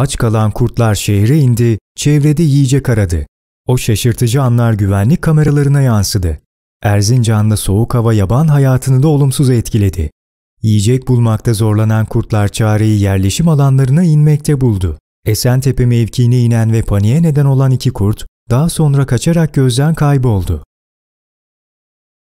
Aç kalan kurtlar şehre indi, çevrede yiyecek aradı. O şaşırtıcı anlar güvenlik kameralarına yansıdı. Erzincan'da soğuk hava yaban hayatını da olumsuz etkiledi. Yiyecek bulmakta zorlanan kurtlar çareyi yerleşim alanlarına inmekte buldu. Esentepe mevkiine inen ve paniğe neden olan iki kurt, daha sonra kaçarak gözden kayboldu.